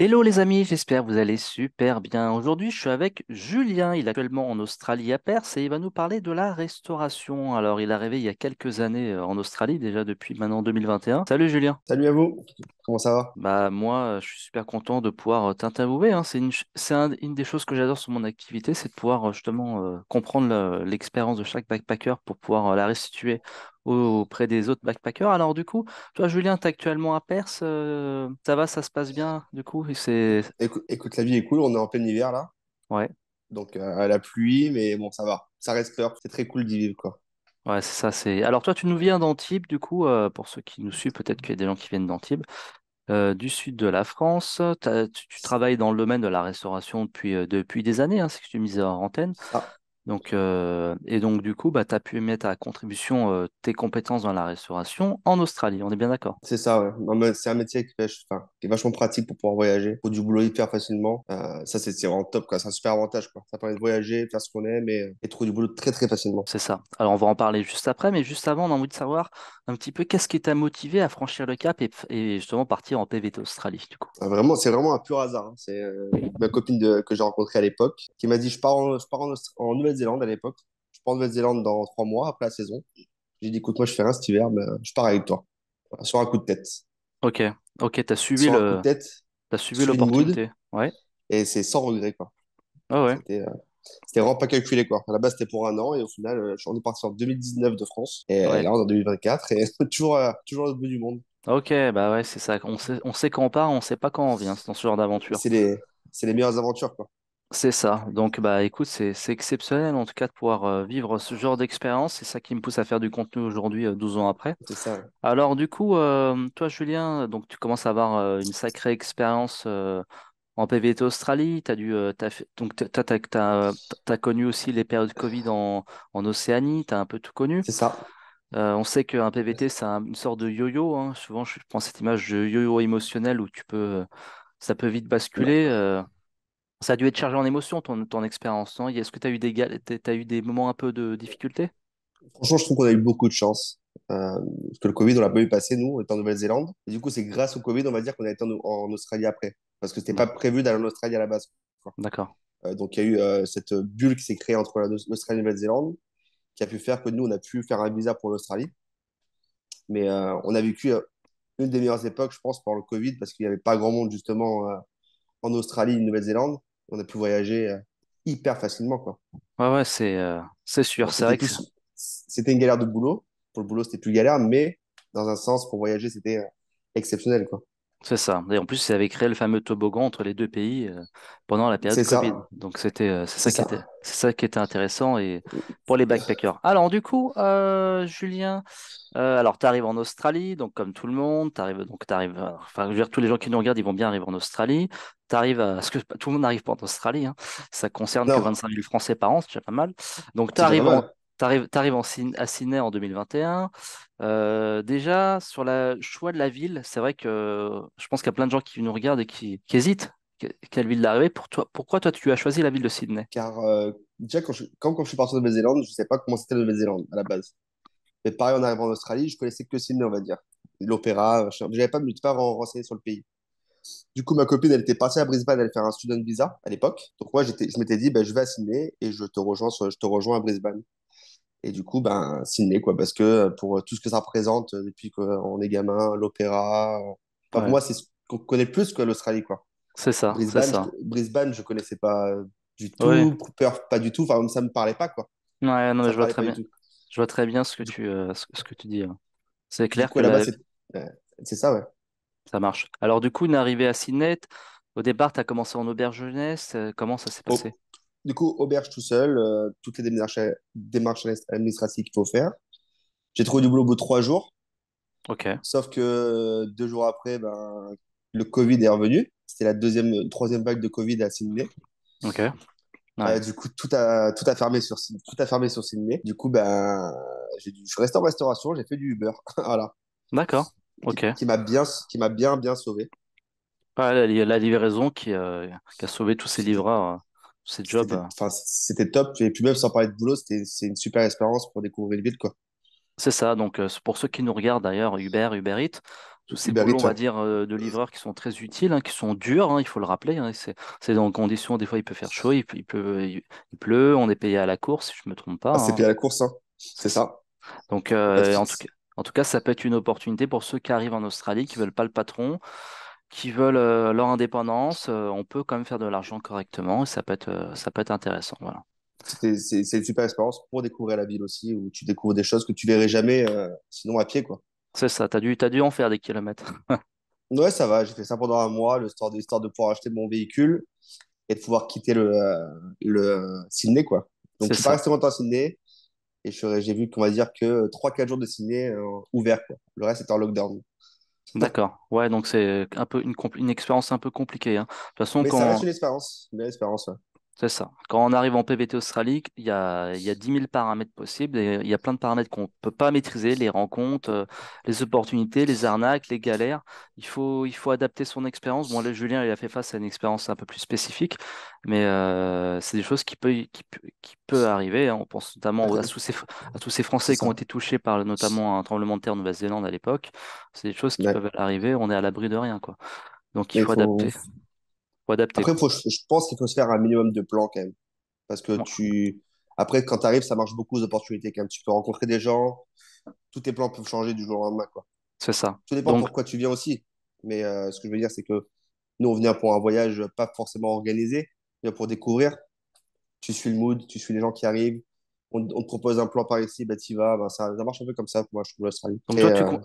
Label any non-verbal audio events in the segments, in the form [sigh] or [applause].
Hello les amis, j'espère que vous allez super bien. Aujourd'hui, je suis avec Julien, il est actuellement en Australie à Perse et il va nous parler de la restauration. Alors, il est arrivé il y a quelques années euh, en Australie, déjà depuis maintenant 2021. Salut Julien. Salut à vous. Comment ça va Bah moi, je suis super content de pouvoir euh, t'interviewer. Hein. C'est une, une des choses que j'adore sur mon activité, c'est de pouvoir euh, justement comprendre l'expérience de chaque backpacker pour pouvoir la restituer auprès des autres backpackers. Alors du coup, toi Julien, tu es actuellement à Perse, euh, ça va, ça se passe bien du coup c'est... Écoute, la vie est cool, on est en plein hiver là. Ouais. Donc euh, à la pluie, mais bon, ça va, ça reste peur, c'est très cool d'y vivre quoi. Ouais, c'est ça, c'est... Alors toi, tu nous viens d'Antibes, du coup, euh, pour ceux qui nous suivent, peut-être qu'il y a des gens qui viennent d'Antibes. du sud de la France. Tu, travailles dans le domaine de la restauration depuis, depuis des années, c'est hein, que tu mis en antenne. Ah. Donc, euh, et donc, du coup, bah, tu as pu mettre à contribution euh, tes compétences dans la restauration en Australie, on est bien d'accord C'est ça, ouais. c'est un métier qui, qui, est vachement pratique pour pouvoir voyager, pour du boulot hyper facilement. Euh, ça, c'est vraiment top, c'est un super avantage. Quoi. Ça permet de voyager, faire ce qu'on aime et, et, trouver du boulot très, très facilement. C'est ça. Alors, on va en parler juste après, mais juste avant, on a envie de savoir un petit peu qu'est-ce qui t'a motivé à franchir le cap et, justement partir en PVT Australie, du coup ah, Vraiment, c'est vraiment un pur hasard. Hein. C'est ma copine de, que j'ai rencontrée à l'époque qui m'a dit je pars en, je en, zélande à l'époque. Je pars en Nouvelle-Zélande dans trois mois après la saison. J'ai dit, écoute, moi, je fais rien cet hiver, mais euh, je pars avec toi. sur un coup de tête. Ok, ok, t'as suivi le. tête. T'as suivi l'opportunité. Ouais. Et c'est sans regret, quoi. Ah ouais. Euh, c'était, vraiment pas calculé, quoi. À la base, c'était pour un an, et au final, je euh, on est parti en 2019 de France, et là, on est en 2024, et [laughs] toujours, toujours au bout du monde. Ok, bah ouais, c'est ça. On sait, quand on part, on sait pas quand on vient, c'est dans ce genre d'aventure. C'est les, c'est les meilleures aventures, quoi. C'est ça. Donc, bah, écoute, c'est exceptionnel en tout cas de pouvoir euh, vivre ce genre d'expérience. C'est ça qui me pousse à faire du contenu aujourd'hui, 12 euh, ans après. C'est ça. Alors, du coup, euh, toi, Julien, donc tu commences à avoir une sacrée expérience en PVT Australie. Tu as donc connu aussi les périodes Covid en, en Océanie. as un peu tout connu. C'est ça. on sait qu'un PVT, c'est une sorte de yo-yo. Hein. Souvent, je prends cette image de yo-yo émotionnel où tu peux, ça peut vite basculer. Ça a dû être chargé en émotion, ton, ton expérience. Est-ce que tu as, eu des, as eu des moments un peu de difficulté Franchement, je trouve qu'on a eu beaucoup de chance. Euh, parce que le Covid, on l'a pas eu passer, nous, on en Nouvelle-Zélande. du coup, c'est grâce au Covid, on va dire qu'on a été en, Australie après. Parce que c'était n'était mm. pas prévu d'aller en Australie à la base. D'accord. Euh, donc, il y a eu euh, cette bulle qui s'est créée entre l'Australie et la Nouvelle-Zélande, qui a pu faire que nous, on a pu faire un visa pour l'Australie. Mais on a vécu une des meilleures époques, je pense, par le Covid, parce qu'il n'y avait pas grand monde, justement, en Australie et Nouvelle-Zélande on a pu voyager euh, hyper facilement. Quoi. Ouais, ouais, c'est euh, sûr. C'est vrai c'était une galère de boulot. Pour le boulot, c'était plus galère, mais dans un sens, pour voyager, c'était euh, exceptionnel. Quoi. C'est ça. Et en plus, ils avaient créé le fameux toboggan entre les deux pays euh, pendant la période Covid. Donc c'était euh, c'est ça, Qui était, intéressant et pour les backpackers. Alors du coup, euh, Julien, alors tu arrives en Australie, donc comme tout le monde, tu arrives donc tu arrives, enfin je tous les gens qui nous regardent, ils vont bien arriver en Australie. Tu arrives que tout le monde n'arrive pas en Australie, hein. ça concerne que 25 000 Français par an, c'est déjà pas mal. Donc tu arrives en, tu arrives, en, à Sydney en 2021. Euh, déjà, sur le choix de la ville, c'est vrai que je pense qu'il y a plein de gens qui nous regardent et qui, hésitent. Quelle ville d'arrivée pour toi, Pourquoi toi, tu as choisi la ville de Sydney Car euh, déjà, quand je, suis parti de Nouvelle-Zélande, je ne savais pas comment c'était la Nouvelle-Zélande à la base. Mais pareil, en arrivant en Australie, je connaissais que Sydney, on va dire. L'opéra, je n'avais pas, faire renseigner sur le pays. Du coup, ma copine, elle était passée à Brisbane, elle faire un student visa à l'époque. Donc moi, je m'étais dit, ben, je vais à Sydney et je te rejoins, je te rejoins à Brisbane. Et du coup, ben, Sydney, quoi, parce que euh, pour euh, tout ce que ça représente euh, depuis qu'on est gamin, l'opéra. Pour moi, c'est ce qu'on connaît plus, que l'Australie, quoi. C'est ça. Brisbane, ça. Je, Brisbane, je connaissais pas du tout. Cooper, pas du tout. Enfin, ça me parlait pas, quoi. non, je vois très bien. Je vois très bien ce que tu, ce, que tu dis. Hein. C'est clair c'est ça, ouais. Ça marche. Alors, du coup, une arrivée à Sydney, au départ, tu as commencé en auberge jeunesse. Comment ça s'est passé du coup, auberge tout seul, euh, toutes les démarches, administratives qu'il faut faire. J'ai trouvé du boulot au bout de trois jours. Ok. Sauf que euh, deux jours après, ben, le Covid est revenu. C'était la deuxième, troisième vague de Covid à Sydney. Ok. Euh, du coup, tout a, tout, a fermé sur, tout a fermé sur Sydney. Du coup, ben, j'ai je reste en restauration, j'ai fait du Uber. [laughs] voilà. D'accord. Ok. Qui, m'a bien, qui m'a bien, bien sauvé. Ah, la, livraison qui, a sauvé tous ces livreurs. Hein. C'est job. Enfin, c'était top. Et puis même sans parler de boulot, c'est une super expérience pour découvrir une ville, quoi. C'est ça. Donc euh, pour ceux qui nous regardent d'ailleurs, Uber, Uber Eats, tous ces boulots, on va dire, euh, de livreurs qui sont très utiles, hein, qui sont durs, hein, il faut le rappeler. Hein, c'est dans conditions, des fois, il peut faire chaud, il, peut, il, pleut, on est payé à la course, si je ne me trompe pas. Ah, c'est payé à la course, c'est ça. Donc, bah, euh, en, tout cas, en tout cas, ça peut être une opportunité pour ceux qui arrivent en Australie, qui ne veulent pas le patron, qui veulent euh, leur indépendance, euh, on peut quand même faire de l'argent correctement et ça peut être, euh, ça peut être intéressant. Voilà. C'est une super expérience pour découvrir la ville aussi, où tu découvres des choses que tu verrais jamais sinon à pied. quoi. C'est ça, tu as, dû, as dû en faire des kilomètres. [laughs] ouais, ça va, j'ai fait ça pendant un mois, l'histoire de, histoire de pouvoir acheter mon véhicule et de pouvoir quitter le, le Sydney. Quoi. Donc, je suis pas resté longtemps à Sydney et j'ai vu qu'on va dire que 3-4 jours de Sydney ouvert ouverts. Quoi. Le reste c'était en lockdown. D'accord. Ouais, donc c'est un peu une, expérience un peu compliquée. Hein. De toute façon, mais quand... ça reste une expérience. Une expérience ouais. C'est ça. Quand on arrive en PBT Australie, il y a, il y a 10 000 paramètres possibles il y a plein de paramètres qu'on ne peut pas maîtriser, les rencontres, euh, les opportunités, les arnaques, les galères. Il faut, il faut adapter son expérience. Bon, là, Julien, il a fait face à une expérience un peu plus spécifique, mais euh, c'est des choses qui peuvent qui, peut arriver. Hein. On pense notamment bah, à tous ces, Français qui ont été touchés par notamment un tremblement de terre en Nouvelle-Zélande à l'époque. C'est des choses qui peuvent arriver. On est à l'abri de rien. Quoi. Donc, il, faut adapter. Après, je, pense qu'il faut se faire un minimum de plans quand même. Parce que tu. Après, quand tu arrives, ça marche beaucoup aux opportunités quand même. Tu peux rencontrer des gens, tous tes plans peuvent changer du jour au lendemain. Quoi. C'est ça. Tout dépend pourquoi tu viens aussi. Mais euh, ce que je veux dire, c'est que nous, on vient pour un voyage pas forcément organisé, mais pour découvrir. Tu suis le mood, tu suis les gens qui arrivent. On, te propose un plan par ici, bah, tu vas. Bah, ça, marche un peu comme ça pour moi, je trouve l'Australie. Donc, toi, euh,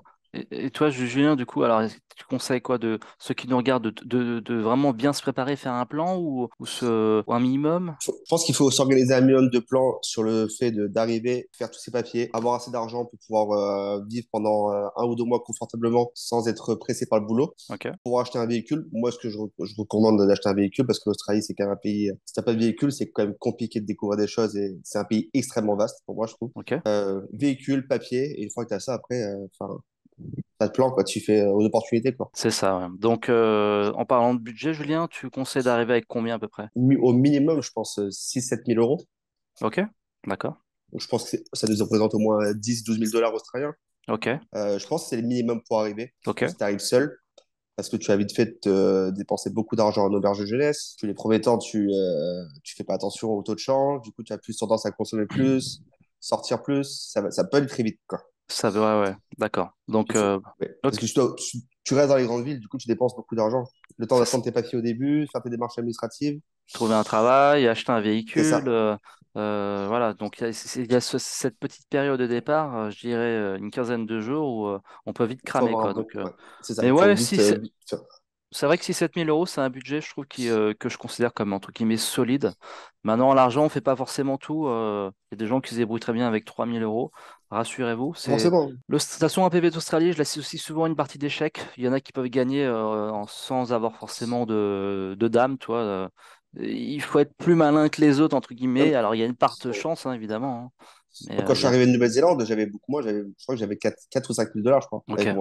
et, toi, Julien, du coup, alors tu conseilles quoi de ceux qui nous regardent de, vraiment bien se préparer, faire un plan ou, un minimum Je pense qu'il faut s'organiser un minimum de plans sur le fait d'arriver, faire tous ces papiers, avoir assez d'argent pour pouvoir euh, vivre pendant euh, un ou deux mois confortablement sans être pressé par le boulot. Pour acheter un véhicule, moi, ce que je, je recommande d'acheter un véhicule parce que l'Australie, c'est quand même un pays, euh, si t'as pas de véhicule, c'est quand même compliqué de découvrir des choses et c'est un pays extrêmement vaste pour moi, je trouve. véhicule, papier, et une fois que tu as ça, après, pas de plan, quoi. tu fais euh, aux opportunités. Quoi. C'est ça. Donc, euh, en parlant de budget, Julien, tu conseilles d'arriver avec combien à peu près Au minimum, je pense 6-7 euh, 000 euros. Ok, d'accord. je pense que ça nous représente au moins 10-12 000 dollars australiens. Ok. je pense que c'est le minimum pour arriver. Ok. Si tu arrives seul, parce que tu as vite fait de dépenser beaucoup d'argent en auberge de jeunesse. tu les premiers temps, tu tu fais pas attention au taux de change. Du coup, tu as plus tendance à consommer plus, sortir plus. Ça, ça peut aller très vite. Quoi. Ça veut ouais, d'accord. Donc, euh, Parce que tu, restes dans les grandes villes, du coup, tu dépenses beaucoup d'argent. Le temps d'attendre tes papiers au début, faire tes démarches administratives. Trouver un travail, acheter un véhicule. Euh, euh, voilà, donc il y a, cette petite période de départ, je dirais une quinzaine de jours où on peut vite cramer. donc, Mais ouais, si c'est vrai que si 7000 euros, c'est un budget, je trouve, que je considère comme entre guillemets solide. Maintenant, l'argent, on ne fait pas forcément tout. Il y a des gens qui se débrouillent très bien avec 3000 euros rassurez-vous. C'est bon. Le station APB d'Australie, je aussi souvent une partie d'échecs. Il y en a qui peuvent gagner euh, sans avoir forcément de, de dame, tu vois. Euh, il faut être plus malin que les autres, entre guillemets. Alors, il y a une part de chance, hein, évidemment. Hein. Quand je suis euh, arrivé de Nouvelle-Zélande, j'avais beaucoup moins. Je crois que j'avais 4, 4, ou 5 000 dollars, je crois. Okay.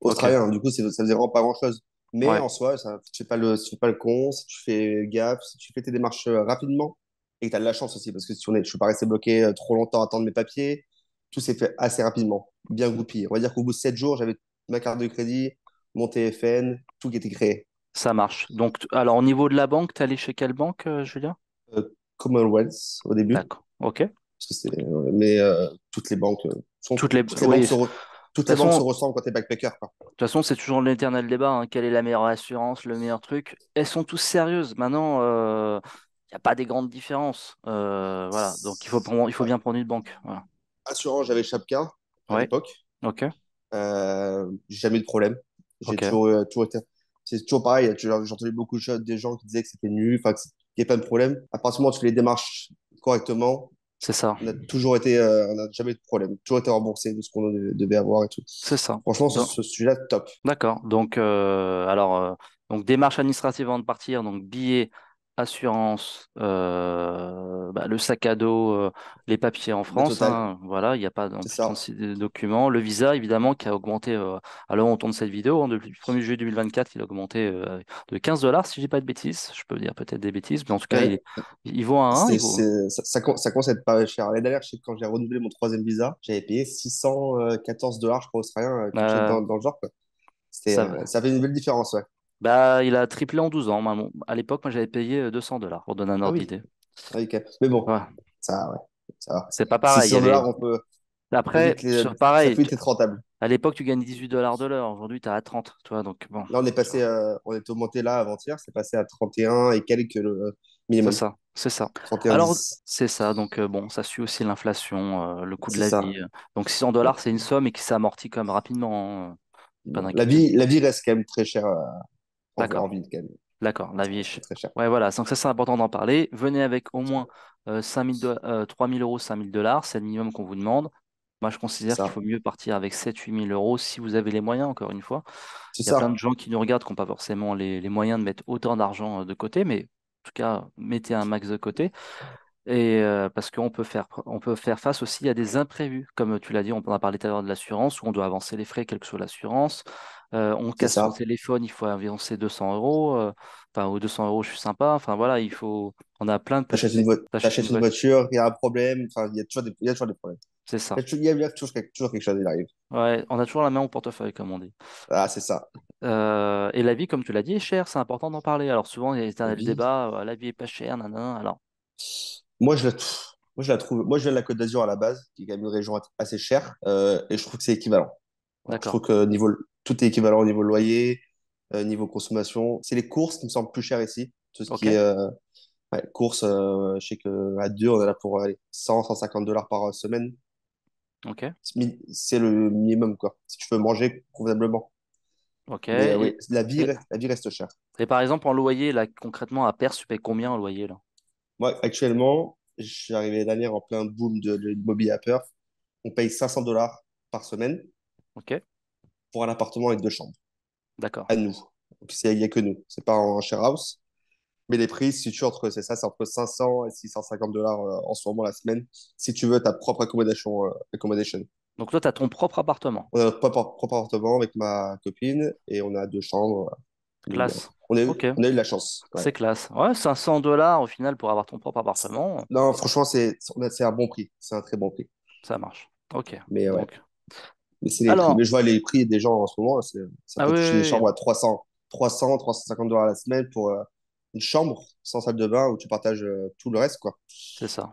Australien, du coup, ça faisait vraiment pas grand-chose. Mais en soi, ça, tu fais pas le, con, si tu fais gaffe, si tu fais tes démarches rapidement, et que tu as de la chance aussi, parce que si on est, je suis pas resté bloqué trop longtemps à attendre mes papiers, tout s'est fait assez rapidement, bien mm. groupé On va dire qu'au bout de 7 jours, j'avais ma carte de crédit, mon TFN, tout qui était créé. Ça marche. Donc, alors au niveau de la banque, tu allé chez quelle banque, euh, Julien euh, Commonwealth au début. D'accord. Ok. Euh, mais toutes les banques sont toutes les, banques, se, se ressemblent quand t'es backpacker. De toute façon, c'est toujours l'éternel débat. Hein. Quelle est la meilleure assurance, le meilleur truc Elles sont toutes sérieuses. Maintenant, il y n'y a pas des grandes différences. voilà. Donc il faut, il faut bien prendre une banque. Voilà assurant, j'avais Chapka à l'époque. Ok. Euh, j'ai jamais eu de problème. toujours, euh, C'est toujours pareil. J'entendais beaucoup des gens qui disaient que c'était nul, enfin, qu'il n'y avait pas de problème. À partir du moment où tu les démarches correctement, c'est ça. On a toujours été, euh, on n'a jamais eu de problème. Toujours été remboursé de ce qu'on devait avoir et tout. C'est ça. Franchement, ce, sujet-là, top. D'accord. Donc, alors, donc démarche administrative avant de partir, donc billet assurance, euh, bah, le sac à dos, euh, les papiers en France. Hein, voilà, il n'y a pas de documents. Le visa, évidemment, qui a augmenté alors euh, on tourne cette vidéo. Hein, depuis le 1er juillet 2024, il a augmenté de 15 dollars, si je pas de bêtises. Je peux dire peut-être des bêtises, mais en tout cas, il, vaut à 1. Ça, ça, ça commence à être pas cher. L'année dernière, quand j'ai renouvelé mon troisième visa, j'avais payé 614 dollars, je crois, australien, dans, dans, le genre. Ça, ça fait une belle différence, ouais. Bah, il a triplé en 12 ans. Maman. À l'époque, moi, j'avais payé 200 euh, dollars pour donner un ah ordre d'idée. Ah Mais bon, ça, ouais. C'est pas pareil. dollars, on peut. Après, sur pareil. rentable. À l'époque, tu gagnes 18 dollars de l'heure. Aujourd'hui, tu as à 30. Toi, donc, bon. Là, on est passé, euh, on est augmenté là avant-hier. C'est passé à 31 et quelques le euh, minimum. C'est ça. C'est ça. 31. Alors, c'est ça. Donc, bon, ça suit aussi l'inflation, le coût de la vie. Donc, 600 dollars, c'est une somme et qui s'amortit quand même rapidement. La vie, la vie reste quand même très chère d'accord D'accord, la vie est chère. voilà, donc ça c'est important d'en parler. Venez avec au moins 5000 3 000 euros, 5 000 dollars, c'est le minimum qu'on vous demande. Moi, je considère qu'il faut mieux partir avec 7-8 000 euros si vous avez les moyens, encore une fois. Il y a plein de gens qui nous regardent qui n'ont pas forcément les, moyens de mettre autant d'argent euh, de côté, mais en tout cas, mettez un max de côté. Et euh, parce qu'on peut faire, peut faire face aussi à des imprévus, comme tu l'as dit, on en a parlé tout à l'heure de l'assurance, où on doit avancer les frais, quelle que soit l'assurance. Euh, on casse son téléphone, il faut avancer 200 euros. Euh, enfin, 200 euros, je suis sympa. Enfin, voilà, il faut. On a plein de. T'achètes une, voiture, il y a un problème. Enfin, il y a toujours des, problèmes. C'est ça. Il y a, toujours, quelque chose qui arrive. Ouais, on a toujours la main au portefeuille, comme on dit. Ah, c'est ça. Euh, et la vie, comme tu l'as dit, est chère. C'est important d'en parler. Alors, souvent, il y a des débat la vie est pas chère, nanana. Alors. Moi, je la. Moi, je la trouve. Moi, je viens de la Côte d'Azur à la base, qui est quand même une région assez chère, et je trouve que c'est équivalent je trouve que niveau, tout est équivalent au niveau loyer, euh, niveau consommation. C'est les courses qui me semblent plus chères ici. Tout ce qui est euh, ouais, courses, euh, je sais qu'à deux, on est là pour 100, 150 dollars par semaine. Ok. C'est le minimum, quoi. Si tu veux manger convenablement. Ok. la, vie, la vie reste chère. Et par exemple, en loyer, là, concrètement, à Perth, tu payes combien en loyer là Moi, actuellement, je suis arrivé l'année dernière en plein boom de, de l'immobilier à Perth. On paye 500 dollars par semaine. Ok. Pour un appartement avec deux chambres. D'accord. À nous. Il n'y a que nous. C'est pas en share house. Mais les prix, si tu entre, c'est ça, c'est entre 500 et 650 dollars euh, en ce moment la semaine, si tu veux ta propre accommodation. Euh, accommodation. Donc toi, tu as ton propre appartement. On a notre propre, appartement avec ma copine et on a deux chambres. Classe. Euh, on a, eu, la chance. C'est classe. Ouais, 500 dollars au final pour avoir ton propre appartement. Non, franchement, c'est un bon prix. C'est un très bon prix. Ça marche. Ok. Donc, mais, je vois les prix des gens en ce moment, ça ah peut des chambres à 300, 300, 350 dollars la semaine pour euh, une chambre sans salle de bain où tu partages euh, tout le reste. quoi. C'est ça.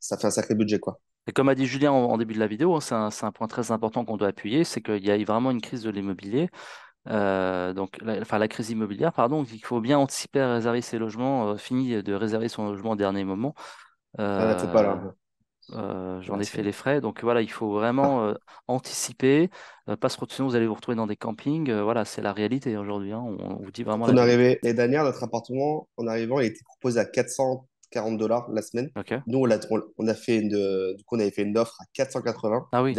ça. fait un sacré budget. quoi. Et comme a dit Julien en, début de la vidéo, hein, c'est un, un, point très important qu'on doit appuyer, c'est qu'il y a vraiment une crise de l'immobilier. Euh, donc, enfin, la crise immobilière, pardon, il faut bien anticiper à réserver ses logements, fini de réserver son logement au dernier moment. Ah, euh, pas là. Euh, j'en ai fait les frais. Donc voilà, il faut vraiment ah. euh, anticiper. parce euh, pas se vous allez vous retrouver dans des campings. voilà, c'est la réalité aujourd'hui. Hein, on, vous dit vraiment. les dernières notre appartement, en arrivant, il était proposé à 440 dollars la semaine. Nous, on a, on a fait une, on avait fait une offre à 480. Ah oui.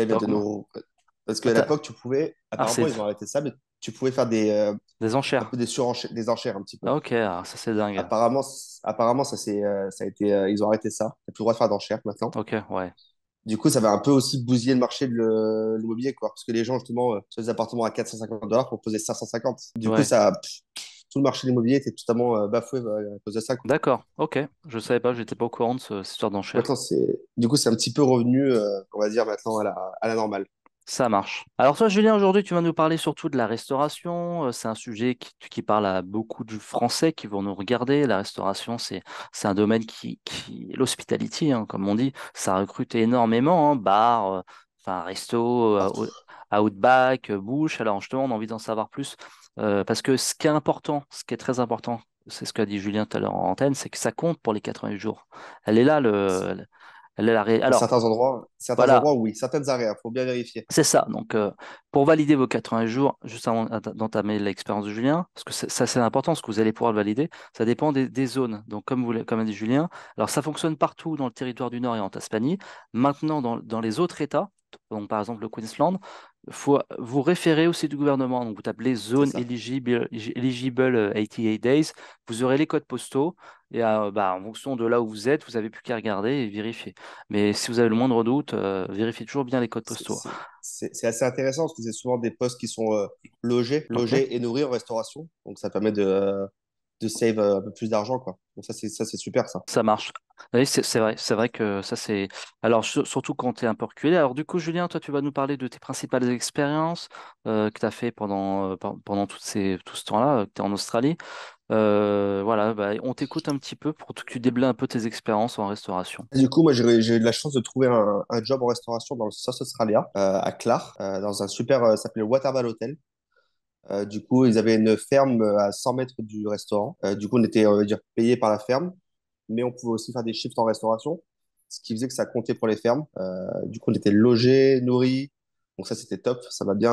Parce qu'à l'époque, tu pouvais. Ah, apparemment, ils ont arrêté ça, mais tu pouvais faire des, des enchères. des, surenchères, des enchères un petit peu. Ah, ok, alors ah, ça c'est dingue. Apparemment, apparemment ça, c'est, euh, ça a été, euh, ils ont arrêté ça. T'as plus le droit de faire d'enchères maintenant. Ok, ouais. Du coup, ça va un peu aussi bousiller le marché de l'immobilier, quoi. Parce que les gens, justement, faisaient euh, des appartements à 450 dollars pour poser 550. Du coup, ça, tout le marché de l'immobilier était totalement bafoué à cause de ça. D'accord, ok. Je ne savais pas, j'étais pas au courant de cette histoire d'enchères. Du coup, c'est un petit peu revenu, on va dire, maintenant à la, à la normale. Ça marche. Alors toi, Julien, aujourd'hui, tu vas nous parler surtout de la restauration. Euh, c'est un sujet qui, parle à beaucoup de Français qui vont nous regarder. La restauration, c'est un domaine qui... qui L'hospitality, hein, comme on dit, ça recrute énormément. Hein, bar, euh, enfin, resto, euh, outback, bouche. Alors justement, on a envie d'en savoir plus. parce que ce qui est important, ce qui est très important, c'est ce qu'a dit Julien tout à l'heure en antenne, c'est que ça compte pour les 80 jours. Elle est là, le, certains endroits, certains oui, certaines arrêts, il hein, faut bien vérifier. C'est ça. Donc, euh, pour valider vos 80 jours, juste avant d'entamer l'expérience de Julien, parce que ça c'est important, ce que vous allez pouvoir le valider, ça dépend des, zones. Donc, comme, comme a dit Julien, alors ça fonctionne partout dans le territoire du Nord et en Tasmanie. Maintenant, dans, les autres États, donc par exemple le Queensland, faut vous référer au site du gouvernement. Donc, vous tapez zone eligible, eligible 88 days. Vous aurez les codes postaux. Et bah, en fonction de là où vous êtes, vous n'avez plus qu'à regarder et vérifier. Mais si vous avez le moindre doute, vérifiez toujours bien les codes postaux. Hein. C'est assez intéressant parce que c'est souvent des postes qui sont logés, logés et nourris en restauration. Donc ça permet de, de save un peu plus d'argent. Quoi. Donc ça, c'est, ça, c'est super ça. Ça marche. Oui, c'est, vrai, c'est vrai que ça c'est. Alors surtout quand tu es un peu reculé. Alors du coup, Julien, toi, tu vas nous parler de tes principales expériences que tu as fait pendant, pendant ces, tout ce temps-là, que tu es en Australie. Euh, voilà, bah, on t'écoute un petit peu pour que tu déblais un peu tes expériences en restauration. du coup, moi, j'ai eu la chance de trouver un, job en restauration dans le South Australia, euh, à Clark, euh, dans un super, ça s'appelait Waterval Hotel. du coup, ils avaient une ferme à 100 mètres du restaurant. du coup, on était, on va dire, payé par la ferme, mais on pouvait aussi faire des shifts en restauration, ce qui faisait que ça comptait pour les fermes. du coup, on était logé, nourri. Donc ça, c'était top. Ça m'a bien,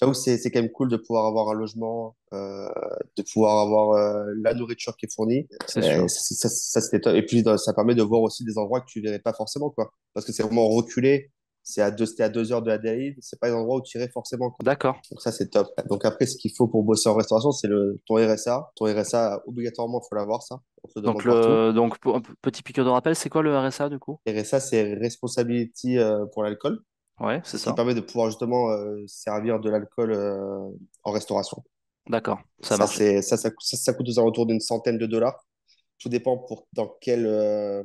j'avoue, c'est, c'est quand même cool de pouvoir avoir un logement, euh, de pouvoir avoir euh, la nourriture qui est fournie. C'est Ça, Et puis, ça permet de voir aussi des endroits que tu ne verrais pas forcément, quoi. Parce que c'est vraiment reculé. C'est à deux, c'était à deux heures de la Ce C'est pas un endroit où tu irais forcément. Quoi. D'accord. Donc ça, c'est top. Donc après, ce qu'il faut pour bosser en restauration, c'est le, ton RSA. Ton RSA, obligatoirement, il faut l'avoir, ça. Donc, le, donc, petit piqueur de rappel, c'est quoi le RSA du coup RSA, c'est Responsibility euh, pour l'alcool. Ouais, ça. permet de pouvoir justement euh, servir de l'alcool euh, en restauration. D'accord, ça, ça, ça, ça coûte aux alentours d'une centaine de dollars. Tout dépend pour dans quel, euh,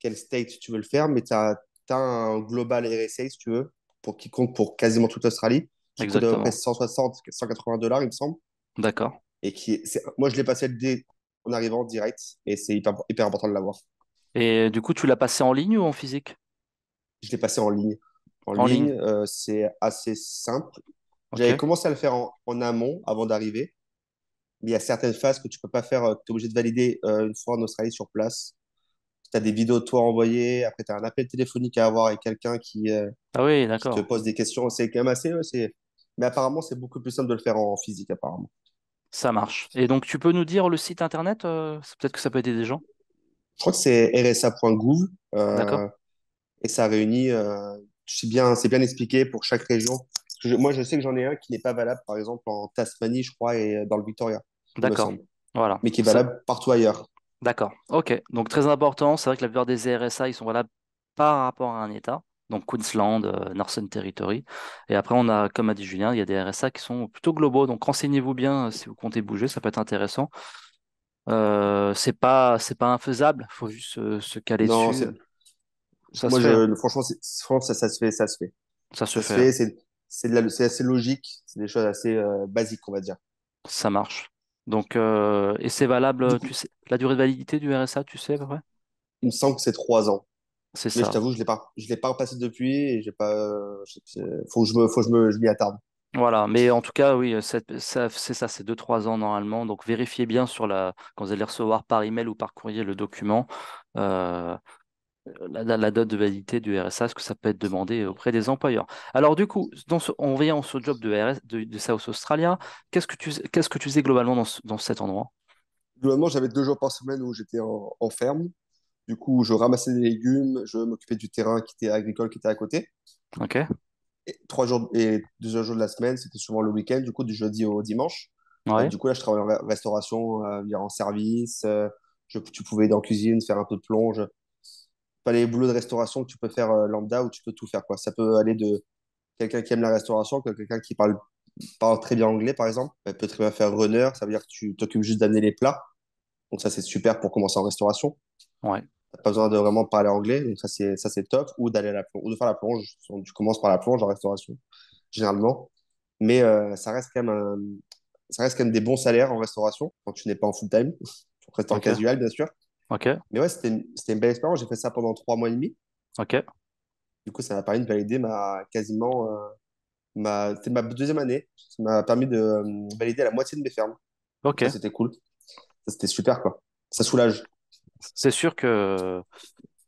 quel state tu veux le faire, mais tu as, un global RSA, si tu veux, pour, qui compte pour quasiment toute l'Australie, qui coûte 160, 180 dollars, il me semble. D'accord. Et qui, moi, je l'ai passé dès en arrivant en direct, et c'est hyper, hyper important de l'avoir. Et du coup, tu l'as passé en ligne ou en physique Je l'ai passé en ligne en, ligne. Euh, c'est assez simple. J'avais commencé à le faire en, amont avant d'arriver. Mais il y a certaines phases que tu peux pas faire, euh, que tu es obligé de valider euh, une fois en Australie sur place tu as des vidéos de toi envoyées, après tu as un appel téléphonique à avoir avec quelqu'un qui, ah te pose des questions. C'est quand même assez. Mais apparemment, c'est beaucoup plus simple de le faire en physique, apparemment. Ça marche. Et donc, tu peux nous dire le site internet Peut-être que ça peut aider des gens. Je crois que c'est rsa.gouv. D'accord. Et ça réunit c'est bien, bien expliqué pour chaque région. moi, je sais que j'en ai un qui n'est pas valable, par exemple, en Tasmanie, je crois, et euh, dans le Victoria. D'accord. Voilà. Mais qui est valable partout ailleurs. D'accord. OK. Donc, très important. C'est vrai que la plupart des RSA, ils sont valables par rapport à un État. Donc, Queensland, euh, Northern Territory. Et après, on a, comme a dit Julien, il y a des RSA qui sont plutôt globaux. Donc, renseignez-vous bien euh, si vous comptez bouger. Ça peut être intéressant. Ce n'est pas, pas infaisable. Il faut juste se, caler non, dessus. Moi, franchement, ça, se fait, ça se fait. Ça se fait. c'est assez logique, c'est des choses assez euh, basiques, on va dire. Ça marche. Donc, euh, et c'est valable, tu sais, la durée de validité du RSA, tu sais à Il me semble que c'est trois ans. C'est ça. Mais je t'avoue, je ne l'ai pas repassé depuis et j'ai pas. Euh, faut que je je je m'y attarde. Voilà, mais en tout cas, oui, c'est ça, c'est deux, trois ans normalement. Donc, vérifiez bien sur la, quand vous allez recevoir par email ou par courrier le document. Euh, la, date de validité du RSA, ce que ça peut être demandé auprès des employeurs. Alors du coup, dans ce, job de, de, South Australia. Qu'est-ce que tu, qu'est-ce que tu faisais globalement dans, cet endroit Globalement, j'avais deux jours par semaine où j'étais en, ferme. Du coup, je ramassais des légumes, je m'occupais du terrain qui était agricole, qui était à côté. Ok. trois jours et deux jours de la semaine, c'était souvent le week-end, du coup, du jeudi au dimanche. du coup, là, je travaillais en restauration, euh, en service. Euh, tu pouvais dans en cuisine, faire un peu de plonge pas les boulots de restauration que tu peux faire euh, lambda ou tu peux tout faire. Quoi. Ça peut aller de quelqu'un qui aime la restauration, que quelqu'un qui parle, très bien anglais, par exemple, Elle peut très bien faire runner. Ça veut dire que tu t'occupes juste d'amener les plats. Donc, ça, c'est super pour commencer en restauration. Ouais. pas besoin de vraiment parler anglais, ça c'est ça c'est top. Ou d'aller la plonge, ou de faire la plonge. Tu commences par la plonge en restauration généralement, mais euh, ça reste quand même ça reste quand même des bons salaires en restauration quand tu n'es pas en full time. Tu [laughs] restes en casual bien sûr. Ok. Mais ouais, c'était une, belle expérience. J'ai fait ça pendant trois mois et demi. Ok. Du coup, ça m'a permis de valider ma quasiment. Euh, ma, c'était ma deuxième année. Ça m'a permis de euh, valider la moitié de mes fermes. Ok. C'était cool. C'était super, quoi. Ça soulage. C'est sûr que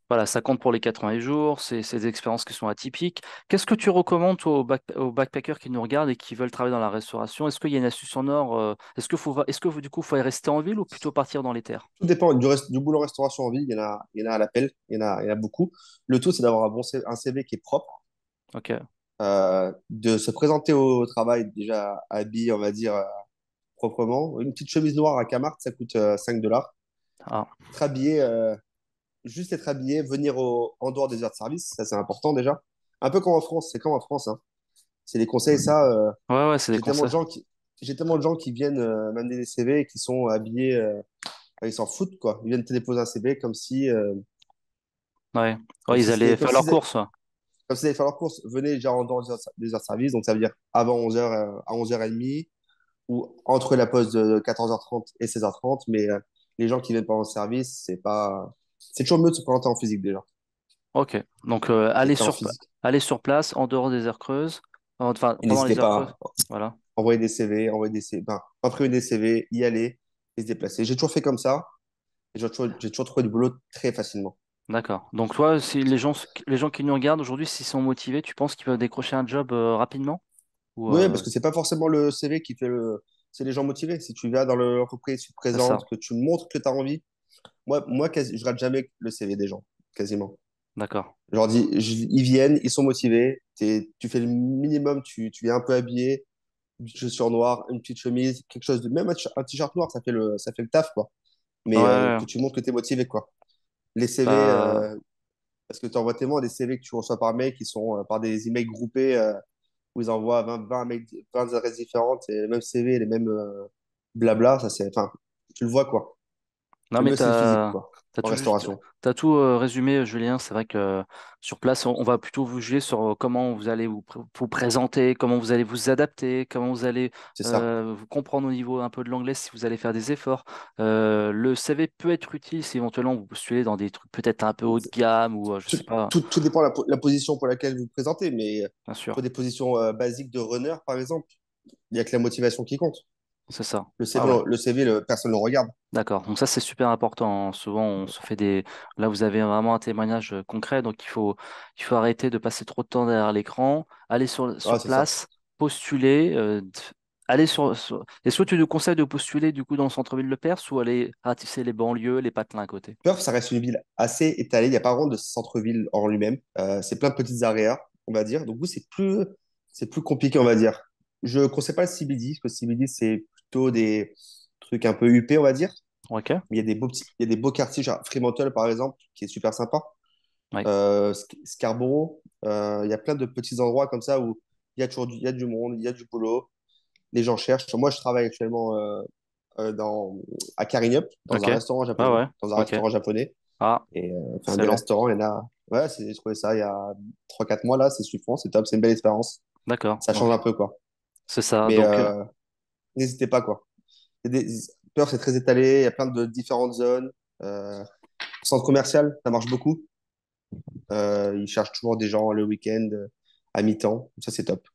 voilà, ça compte pour les 80 jours, c'est ces expériences qui sont atypiques. Qu'est-ce que tu recommandes aux, backpackers qui nous regardent et qui veulent travailler dans la restauration Est-ce qu'il y a une astuce en or euh, Est-ce que, faut, est que du coup, faut rester en ville ou plutôt partir dans les terres Tout dépend. Du, reste, du boulot restauration en ville, il y en a, il y en a à l'appel, il, il, y en a beaucoup. Le tout, c'est d'avoir un, bon CV, un CV qui est propre. OK. Euh, de se présenter au travail déjà habillé, on va dire, euh, proprement. Une petite chemise noire à Kamart, ça coûte 5 dollars. Ah. Être habillé juste être habillé, venir en dehors des heures de service, ça c'est important déjà. Un peu comme en France, c'est comme en France. Hein. C'est des conseils, ça. Euh, ouais, c'est des conseils. J'ai tellement de gens qui viennent euh, m'amener des CV et qui sont habillés, euh, ils s'en foutent, quoi. Ils viennent te déposer un CV comme si. ouais, ils allaient faire leur course. Comme s'ils allaient faire leur course. Venez déjà en dehors des heures, de service, donc ça veut dire avant 11h à 11h30 ou entre la pause de 14h30 et 16h30, mais les gens qui viennent pas en service, c'est pas c'est toujours mieux de se présenter en physique déjà. Ok, donc euh, aller, sur, aller sur place, en dehors des aires creuses, euh, enfin, N'hésitez pas, Voilà. Envoyer des CV, envoyer des CV, ben, imprimer des CV, y aller et se déplacer. J'ai toujours fait comme ça. J'ai toujours, trouvé du boulot très facilement. D'accord. Donc toi, si les gens, les gens qui nous regardent aujourd'hui, s'ils sont motivés, tu penses qu'ils peuvent décrocher un job euh, rapidement Ou, Oui, euh, parce que c'est pas forcément le CV qui fait le. C'est les gens motivés. Si tu vas dans l'entreprise, tu présentes, que tu montres que tu as envie, moi, moi je rate jamais le CV des gens, quasiment. D'accord. Je leur dis, ils viennent, ils sont motivés, tu fais le minimum, tu, tu es un peu habillé, une chaussure noire, une petite chemise, quelque chose de même un t-shirt noir, ça fait le, ça fait le taf, quoi. Mais euh, tu montres que tu es motivé, quoi. Les CV, bah. euh, parce que tu envoies tellement des CV que tu reçois par mail qui sont euh, par des emails groupés où ils envoient 20, 20, mails, 20 adresses différentes et les mêmes CV, les mêmes blabla, ça c'est, enfin, tu le vois, quoi. Non, mais, physique t'as As tout euh, résumé, euh, Julien. C'est vrai que sur place, on, va plutôt vous juger sur euh, comment vous allez vous, présenter, comment vous allez vous adapter, comment vous allez vous comprendre au niveau un peu de l'anglais si vous allez faire des efforts. le CV peut être utile si éventuellement vous postulez dans des trucs peut-être un peu haut de gamme ou je sais pas. Tout, dépend de la, position pour laquelle vous vous présentez, mais pour des positions basiques de runner, par exemple, il n'y a que la motivation qui compte. C'est ça. Le ah, CV, le CV personne ne le regarde. D'accord. Donc ça, c'est super important. Hein. Souvent, on se fait des. Là, vous avez vraiment un témoignage euh, concret. Donc, il faut, il faut arrêter de passer trop de temps derrière l'écran, aller sur, sur place, postuler. Euh, aller sur, Et Est-ce que tu nous conseilles de postuler du coup dans le centre-ville de Perse ou aller ratisser les banlieues, les patelins à côté Perse, ça reste une ville assez étalée. Il n'y a pas vraiment de centre-ville en lui-même. Euh, c'est plein de petites arrières on va dire. Donc, vous, c'est plus, c'est plus compliqué, on va dire. Je ne conseille pas le CBD, parce que le CBD, c'est plutôt des trucs un peu huppés, on va dire. Ok. Il y a des beaux, petits, il y a des beaux quartiers, genre Fremantle, par exemple, qui est super sympa. Euh, Scarborough, euh, il y a plein de petits endroits comme ça où il y a toujours du, il y a du monde, il y a du boulot, les gens cherchent. Moi, je travaille actuellement euh, dans, à Carignop, dans un restaurant japonais. Ah Dans un restaurant japonais. Ah. Et enfin, des restaurant, il y en a. Ouais, j'ai trouvé ça il y a 3-4 mois là, c'est suffisant, c'est top, c'est une belle expérience. D'accord. Ça change un peu quoi. C'est ça n'hésitez pas. Quoi. Des... Peur, c'est très étalé, il y a plein de différentes zones. Euh, centre commercial, ça marche beaucoup. Euh, ils cherchent toujours des gens le week-end, à mi-temps. Ça, c'est top.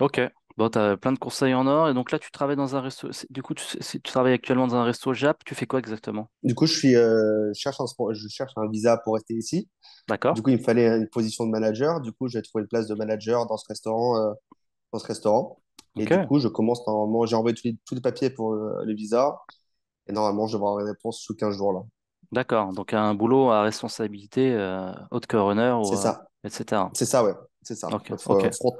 Ok. Bon, tu as plein de conseils en or. Et donc là, tu travailles dans un resto. Du coup, tu, tu travailles actuellement dans un resto JAP. Tu fais quoi exactement Du coup, je, suis, euh, cherche un, je cherche un visa pour rester ici. D'accord. Du coup, il me fallait une position de manager. Du coup, j'ai trouvé une place de manager dans ce restaurant. dans ce restaurant. Et du coup, je commence normalement, j'ai envoyé tous les, papiers pour euh, les visas. Et normalement, je devrais avoir une réponse sous 15 jours là. D'accord, donc un boulot à responsabilité, euh, haute runner ou, euh, etc. C'est ça, ouais, c'est ça. Front,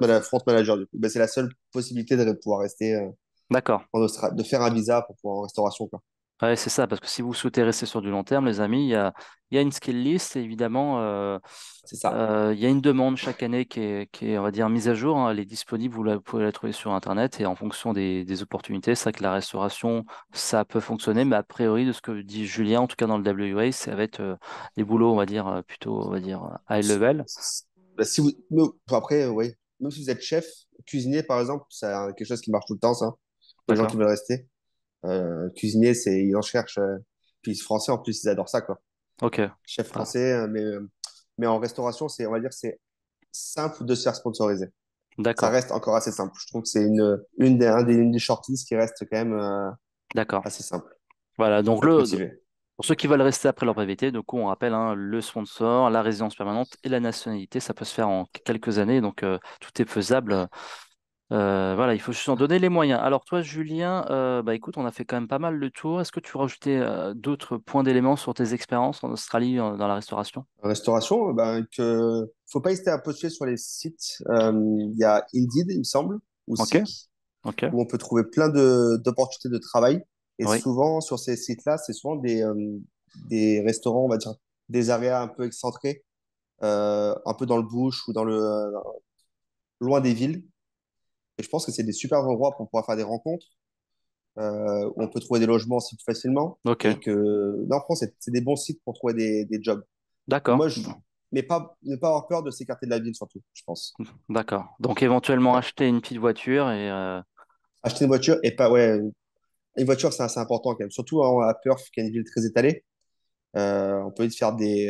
manager, du coup. Ben, c'est la seule possibilité de pouvoir rester D'accord. en Australie, de faire un visa pour pouvoir en restauration. Quoi. Oui, c'est ça, parce que si vous souhaitez rester sur du long terme, les amis, il y a, y a une skill list évidemment, euh, ça. Euh, il y a une demande chaque année qui est, on va dire, mise à jour. Hein. elle est disponible, vous, la, pouvez la trouver sur Internet et en fonction des, opportunités, c'est vrai que la restauration, ça peut fonctionner, mais a priori, de ce que dit Julien, en tout cas dans le WA, ça va être des euh, boulots, on va dire, plutôt, on va dire, high level. Si bah, Après, oui, même si vous êtes chef, cuisinier par exemple, c'est quelque chose qui marche tout le temps, ça, les gens qui veulent rester. Euh, cuisinier, c'est ils en cherchent. Euh, puis français en plus, ils adorent ça quoi. Ok. Chef français, euh, mais euh, mais en restauration, c'est on va dire c'est simple de se faire sponsoriser. D'accord. Ça reste encore assez simple. Je trouve que c'est une une des un qui reste quand même. D'accord. Assez simple. Voilà donc le Pour ceux qui veulent rester après leur breveté, donc on rappelle hein, le sponsor, la résidence permanente et la nationalité, ça peut se faire en quelques années, donc tout est faisable. Euh, voilà, il faut s'en donner les moyens. Alors toi, Julien, euh, bah, écoute, on a fait quand même pas mal le tour. Est-ce que tu veux rajouter euh, d'autres points d'éléments sur tes expériences en Australie dans la restauration Restauration, eh ben ne faut pas hésiter à postuler sur les sites. Il y a Indeed, il me semble, où on peut trouver plein d'opportunités de... travail. Et souvent sur ces sites-là, c'est souvent des restaurants, on va dire, des areas un peu excentrés, un peu dans le bush ou dans le loin des villes et je pense que c'est des super endroits pour pouvoir faire des rencontres, euh, on peut trouver des logements aussi facilement. Ok. non, France, c'est des bons sites pour trouver des, jobs. D'accord. Moi, je, mais pas, ne pas avoir peur de s'écarter de la ville surtout, je pense. D'accord. Donc éventuellement acheter une petite voiture et. Euh, acheter une voiture et pas, ouais. Une voiture, c'est assez important quand même. Surtout hein, à Perth, qui est une ville très étalée. Euh, on peut vite faire des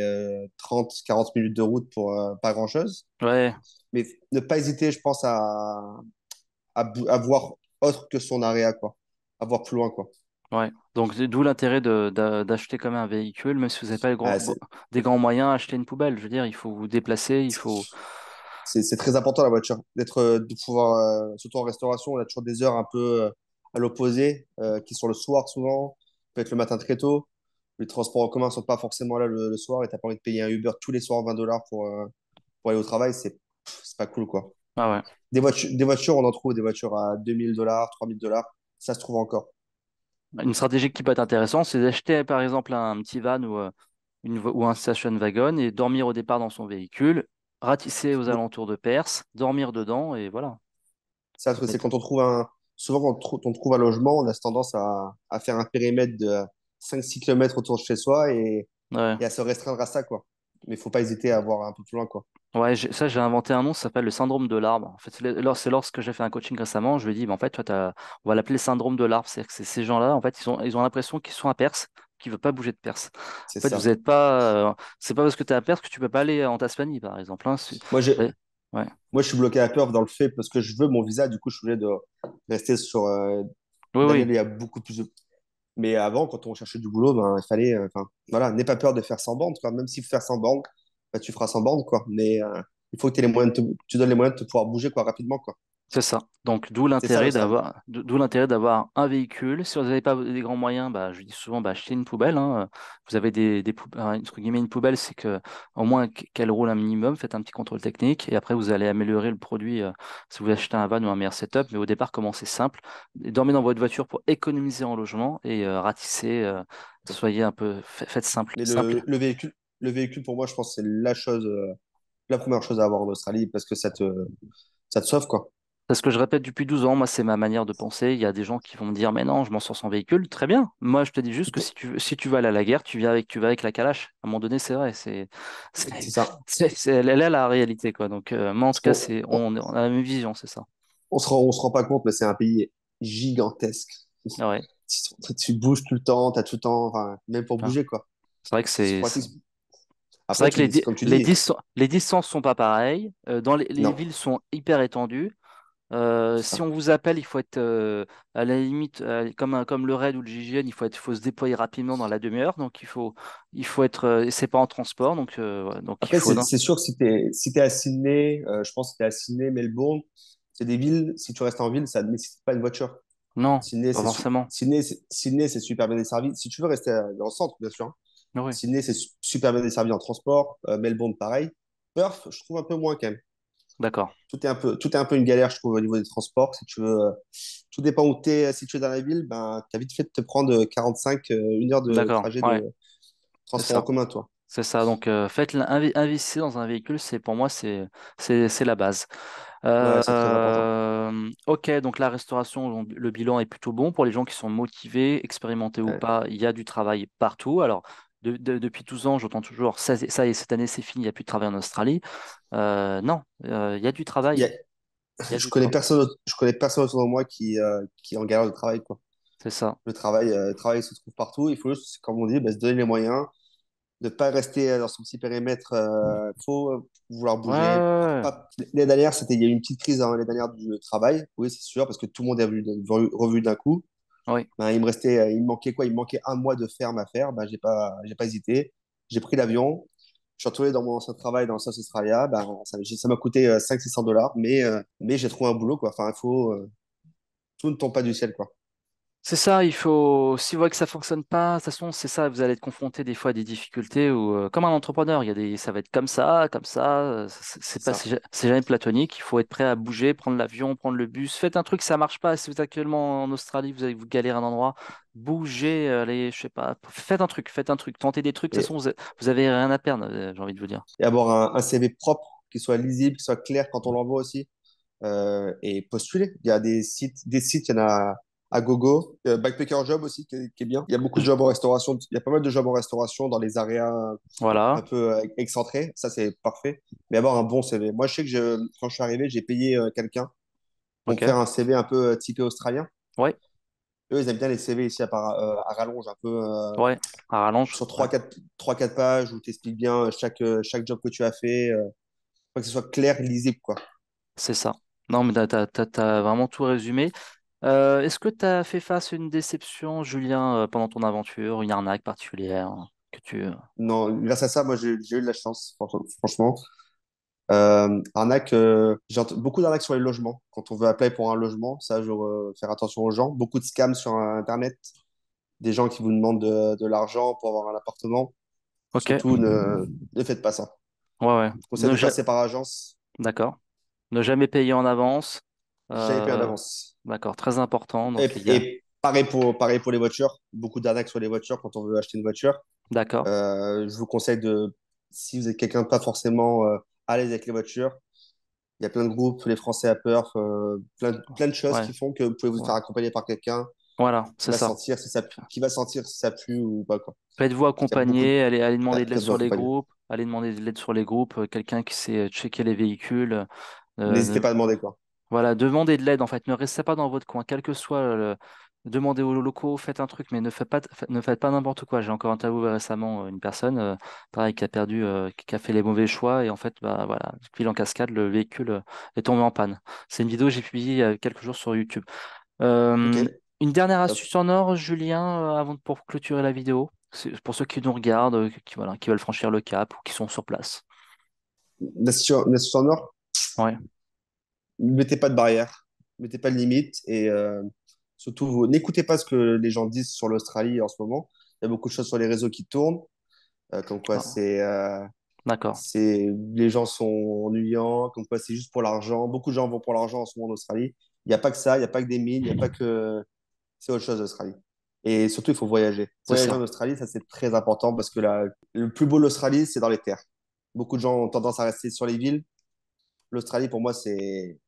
30-40 minutes de route pour pas grand-chose. Ouais. Mais ne pas hésiter, je pense, à, à, voir autre que son area, quoi. À voir plus loin, quoi. Ouais. Donc d'où l'intérêt d'acheter quand même un véhicule, même si vous n'avez pas ah, des grands moyens, à acheter une poubelle. Je veux dire, il faut vous déplacer, il faut. C'est très important la voiture, d'être, euh, de pouvoir, euh, surtout en restauration, on a toujours des heures un peu euh, à l'opposé, qui sont le soir souvent, peut-être le matin très tôt. Les transports en commun ne sont pas forcément là le, soir et tu n'as pas envie de payer un Uber tous les soirs 20 dollars pour, pour aller au travail, c'est pas cool quoi. Ah des, voitures, des voitures, on en trouve, des voitures à 2000 dollars, 3000 dollars, ça se trouve encore. Bah, une stratégie qui peut être intéressante, c'est d'acheter par exemple un petit van ou, euh, une, ou un station wagon et dormir au départ dans son véhicule, ratisser aux alentours de Perse, dormir dedans et voilà. Ça, c'est quand on trouve un. Souvent, quand on trouve un logement, on a tendance à, à faire un périmètre de 5-6 km autour de chez soi et, à se restreindre à ça, quoi. Mais il faut pas hésiter à voir un peu plus loin, quoi. Ouais, ça, j'ai inventé un nom, ça s'appelle le syndrome de l'arbre. En fait, c'est lorsque j'ai fait un coaching récemment, je lui ai dit, en fait, toi, on va l'appeler le syndrome de l'arbre. C'est-à-dire que ces gens-là, en fait, ils, ont, ils ont l'impression qu'ils sont à Perse, qu'ils ne veulent pas bouger de Perse. En vous êtes pas. Euh, c'est pas parce que tu es à Perse que tu peux pas aller en Tasmanie, par exemple. Hein. Moi, je... Moi, je suis bloqué à Perse dans le fait parce que je veux mon visa, du coup, je voulais de rester sur. Euh, oui, oui. Il y a beaucoup plus Mais avant, quand on cherchait du boulot, ben, il fallait. Euh, voilà, n'aie pas peur de faire sans bande, même si faire sans bande bah, tu feras sans borne, quoi. Mais euh, il faut que les moyens tu donnes les moyens de te pouvoir bouger quoi, rapidement, quoi. C'est ça. Donc, d'où l'intérêt d'avoir, un véhicule. Si vous n'avez pas des grands moyens, bah, je dis souvent, bah, achetez une poubelle. Hein. Vous avez des, des poubelles, entre guillemets, une poubelle, c'est que au moins qu'elle roule un minimum. Faites un petit contrôle technique et après vous allez améliorer le produit euh, si vous achetez un van ou un meilleur setup. Mais au départ, commencez simple. Dormez dans votre voiture pour économiser en logement et euh, ratissez. soyez un peu, faites simple. simple. le véhicule, le véhicule, pour moi, je pense que c'est la chose, euh, la première chose à avoir en Australie parce que ça te, ça te sauve, quoi. Parce que je répète depuis 12 ans, moi, c'est ma manière de penser. Il y a des gens qui vont me dire, mais non, je m'en sors sans véhicule. Très bien. Moi, je te dis juste que si tu, si tu vas aller à la guerre, tu, viens avec, tu vas avec la calache. À un moment donné, c'est vrai. C'est c'est ça. là [laughs] la réalité. Quoi. Donc, euh, moi, en tout cas, c'est, on, a la même vision, c'est ça. On se, on se rend pas compte, mais c'est un pays gigantesque. Ouais. [laughs] Tu, bouges tout le temps, tu as tout le temps, même pour ah. bouger. quoi. C'est vrai que c'est. C'est vrai que les, distances ne distances sont pas pareilles. Euh, dans les, villes sont hyper étendues. Euh, si on vous appelle, il faut être euh, à la limite, comme, comme le raid ou le GGN, il faut, faut se déployer rapidement dans la demi-heure. Donc, il faut, il faut être. c'est pas en transport. Donc, c'est sûr que si tu es, à Sydney, je pense que tu es à Sydney, Melbourne, c'est des villes, si tu restes en ville, ça ne nécessite pas une voiture. Non, Sydney, forcément. Sydney, c'est super bien desservi. Si tu veux rester en centre, bien sûr. Hein. Oui. Sydney, c'est super bien desservi en transport. Euh, Melbourne, pareil. Perth, je trouve un peu moins quand même. D'accord. Tout est un peu, tout est un peu une galère, je trouve, au niveau des transports. Si tu veux, euh, tout dépend où tu es. Euh, situé dans la ville, ben, tu as vite fait de te prendre 45, une heure de trajet de transport en commun, toi. C'est ça. Donc, faites investir dans un véhicule. C'est pour moi, c'est c'est la base. ok, donc la restauration, le bilan est plutôt bon pour les gens qui sont motivés, expérimentés ou pas. Il y a du travail partout. Alors, depuis 12 ans, j'entends toujours ça, et cette année c'est fini, il n'y a plus de travail en Australie. Euh, non, euh, il y a du travail. [laughs] je, ne connais personne, je connais personne autour de moi qui, euh, qui est en galère de travail. C'est ça. Le travail, travail se trouve partout. Il faut juste, comme on dit, bah, se donner les moyens de ne pas rester dans son petit périmètre. Il faut vouloir bouger. Les dernières, il y a eu une petite crise dans hein, les dernières du travail. Oui, c'est sûr, parce que tout le monde est revenu, revu d'un coup. Ben, il me restait, euh, il manquait quoi Il manquait un mois de ferme à faire. Ben, j'ai pas, j'ai pas hésité. J'ai pris l'avion. Je suis retourné dans mon ancien travail dans le South Australia. Ben, ça m'a coûté 500-600 euh, dollars, mais, euh, mais j'ai trouvé un boulot. Quoi. Enfin, il faut, tout ne tombe pas du ciel. Quoi. C'est ça, il faut. Si vous voyez que ça fonctionne pas, de toute façon, c'est ça, vous allez être confronté des fois à des difficultés ou euh, comme un entrepreneur, il y a des... ça va être comme ça, comme ça, euh, c'est pas... jamais platonique. Il faut être prêt à bouger, prendre l'avion, prendre le bus. Faites un truc, ça marche pas. Si vous êtes actuellement en Australie, vous allez vous galérer à un endroit, bougez, allez, je sais pas, faites un truc, faites un truc, tentez des trucs. De toute façon, vous, n'avez avez rien à perdre, euh, j'ai envie de vous dire. Et avoir un, CV propre, qui soit lisible, qui soit clair quand on l'envoie aussi, et postuler. Il y a des sites, des sites, il y en a à gogo. backpacker job aussi, qui est, bien. Il y a beaucoup de jobs en restauration. Il y a pas mal de jobs en restauration dans les areas voilà. un peu euh, excentrés. Ça, c'est parfait. Mais avoir un bon CV. Moi, je sais que je, quand je suis arrivé, j'ai payé euh, quelqu'un pour faire un CV un peu euh, typé australien. Ouais. Eux, ils aiment bien les CV ici à, par, à rallonge, un peu. ouais, à rallonge. Sur 3-4 pages où tu expliques bien chaque, chaque job que tu as fait. Faut que ce soit clair, lisible, quoi. C'est ça. Non, mais tu as, as, vraiment tout résumé. Euh, est-ce que tu as fait face à une déception, Julien, euh, pendant ton aventure, une arnaque particulière que tu... Euh? Non, grâce à ça, moi, j'ai eu de la chance, franchement. arnaque, beaucoup d'arnaques sur les logements. Quand on veut appeler pour un logement, ça, je faire attention aux gens. Beaucoup de scams sur Internet, des gens qui vous demandent de, l'argent pour avoir un appartement. Ok. Surtout, ne, faites pas ça. Ouais, ouais. Conseil de passer par agence. D'accord. Ne jamais payer en avance. J'avais perdu d'avance. Euh, d'accord, très important. et, pareil, pour, pareil pour les voitures. Beaucoup d'arnaques sur les voitures quand on veut acheter une voiture. D'accord. Euh, je vous conseille de, si vous êtes quelqu'un pas forcément euh, à l'aise avec les voitures, il y a plein de groupes, les Français à peur, plein, de, plein de choses qui font que vous pouvez vous faire accompagner par quelqu'un. Voilà, c'est ça. Sentir si ça qui va sentir si ça pue ou pas. Faites-vous accompagner, allez, allez, demander de l'aide sur les groupes, allez demander de l'aide sur les groupes, quelqu'un qui sait checker les véhicules. N'hésitez pas à demander quoi. Voilà, demandez de l'aide en fait. Ne restez pas dans votre coin, quel que soit euh, le. Demandez aux locaux, faites un truc, mais ne faites pas, ne faites pas n'importe quoi. J'ai encore interviewé récemment euh, une personne, euh, pareil, qui a perdu, qui a fait les mauvais choix, et en fait, bah voilà, pile en cascade, le véhicule est tombé en panne. C'est une vidéo que j'ai publiée il y a quelques jours sur YouTube. Une dernière astuce en or, Julien, avant pour clôturer la vidéo, pour ceux qui nous regardent, qui, voilà, qui veulent franchir le cap ou qui sont sur place. astuce en or Ouais ne mettez pas de barrière, ne mettez pas de limite et euh, surtout, n'écoutez pas ce que les gens disent sur l'Australie en ce moment. Il y a beaucoup de choses sur les réseaux qui tournent, euh, comme quoi ah. c'est. Euh, D'accord. C'est les gens sont ennuyants, comme quoi c'est juste pour l'argent. Beaucoup de gens vont pour l'argent en ce moment en Australie. Il n'y a pas que ça, il n'y a pas que des mines, il n'y a pas que c'est autre chose l'Australie. Et surtout, il faut voyager. Voyager en Australie, ça c'est très important parce que la... le plus beau de l'Australie, c'est dans les terres. Beaucoup de gens ont tendance à rester sur les villes. L'Australie, pour moi, c'est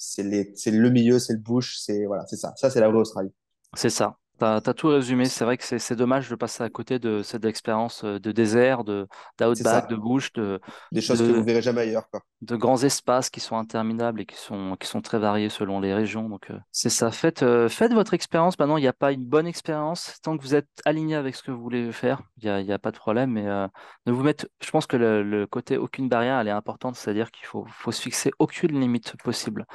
c'est le milieu, c'est le bouche c'est voilà, c'est ça. Ça, c'est la vraie Australie. C'est ça. Tu as, tout résumé. C'est vrai que c'est dommage de passer à côté de cette expérience euh, de désert, d'outback, de, bouche, de, choses que vous verrez jamais ailleurs. De grands espaces qui sont interminables et qui sont, qui sont très variés selon les régions. Donc, euh, c'est ça. Faites, euh, faites votre expérience. Maintenant, il n'y a pas une bonne expérience. Tant que vous êtes aligné avec ce que vous voulez faire, il n'y a, pas de problème. Mais ne vous mettez, je pense que le, côté aucune barrière, elle est importante. C'est-à-dire qu'il faut, faut se fixer aucune limite possible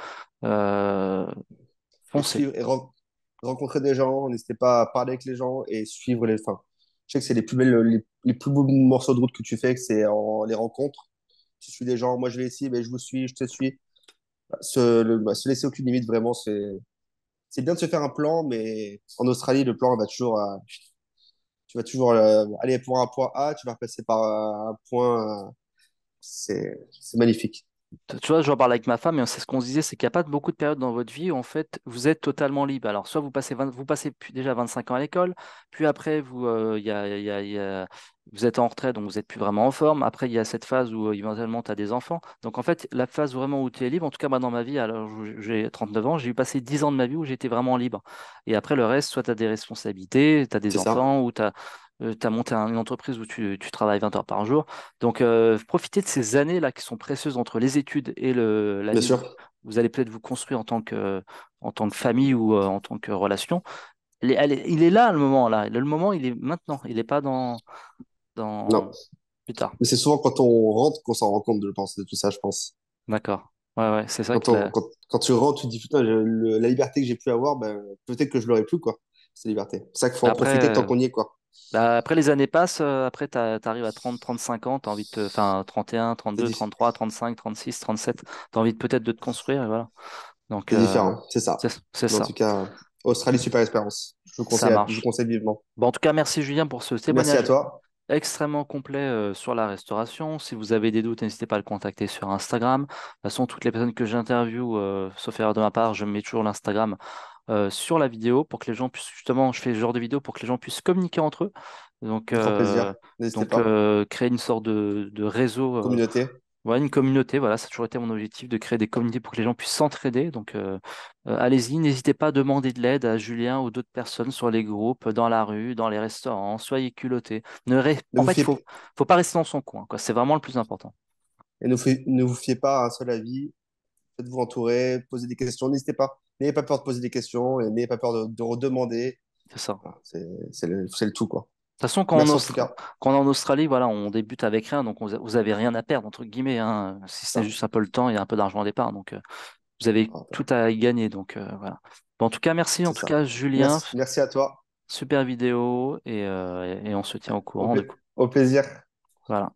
rencontrer des gens, n'hésitez pas à parler avec les gens et suivre les. fins. je sais que c'est les plus beaux morceaux de route que tu fais, que c'est en les rencontres. Tu suis des gens, moi je vais ici, mais je vous suis, je te suis. Bah, bah, se, laisser aucune limite, vraiment, c'est. C'est bien de se faire un plan, mais en Australie, le plan va toujours euh, Tu vas toujours euh, aller pour un point A, tu vas passer par euh, un point. C'est magnifique tu vois, j'en parlais avec ma femme et c'est ce qu'on se disait, c'est qu'il n'y a pas beaucoup de périodes dans votre vie où en fait vous êtes totalement libre. Alors soit vous passez, vous passez déjà 25 ans à l'école, puis après vous, euh, y a, vous êtes en retraite, donc vous n'êtes plus vraiment en forme. Après, il y a cette phase où euh, éventuellement tu as des enfants. Donc en fait, la phase vraiment où tu es libre, en tout cas moi dans ma vie, alors j'ai 39 ans, j'ai eu passé 10 ans de ma vie où j'étais vraiment libre. Et après le reste, soit tu as des responsabilités, tu as des enfants, ou tu as euh, tu as monté une entreprise où tu, tu, travailles 20 heures par jour. Donc, euh, profitez de ces années-là qui sont précieuses entre les études et le, la vie. Sûr. Vous allez peut-être vous construire en tant que, euh, en tant que famille ou en tant que relation. Il est, là, le moment. là. Le moment, il est maintenant. Il n'est pas dans, dans... Non. plus tard. Mais c'est souvent quand on rentre qu'on s'en rend compte, je pense, de tout ça, je pense. D'accord. Ouais, ouais, c'est ça. Quand, tu rentres, tu te dis putain, la liberté que j'ai pu avoir, ben, peut-être que je l'aurais plus, quoi. Cette liberté. C'est ça qu'il faut en profiter tant qu'on y est, quoi. Bah, après, les années passent. Euh, après, tu arrives à 30, 35 ans. Tu as envie de. Enfin, 31, 32, 33, 35, 36, 37. Tu as envie de peut-être de te construire. voilà. Donc, c'est euh, différent. C'est ça. C'est, ça. En tout cas, Australie, super Espérance, Je vous conseille, je conseille vivement. Bon, en tout cas, merci Julien pour ce témoignage. Merci à toi extrêmement complet euh, sur la restauration. Si vous avez des doutes, n'hésitez pas à le contacter sur Instagram. De toute façon, toutes les personnes que j'interviewe, sauf erreur de ma part, je mets toujours l'Instagram euh, sur la vidéo pour que les gens puissent justement, je fais ce genre de vidéo pour que les gens puissent communiquer entre eux. Donc, euh, euh, créer une sorte de, réseau. Communauté. Ouais, une communauté, voilà, ça a toujours été mon objectif de créer des communautés pour que les gens puissent s'entraider. Donc, allez-y, n'hésitez pas à demander de l'aide à Julien ou d'autres personnes sur les groupes, dans la rue, dans les restaurants. Soyez culottés. Ne, en fait, il faut, pas. faut pas rester dans son coin. C'est vraiment le plus important. Et ne, vous fiez pas à un seul avis. Faites-vous entourer, posez des questions. N'hésitez pas. N'ayez pas peur de poser des questions, n'ayez pas peur de, redemander. C'est ça. C'est le, tout, quoi. De toute façon, quand on, est en Australie, voilà, on débute avec rien, donc vous n'avez rien à perdre, entre guillemets, hein. si c'est juste un peu le temps et un peu d'argent au départ. Donc, euh, vous avez ah, tout à gagner. Donc, euh, voilà. en tout cas, merci, en tout cas, Julien. Merci, à toi. Super vidéo, euh, et, on se tient au courant. Au, au plaisir. Voilà.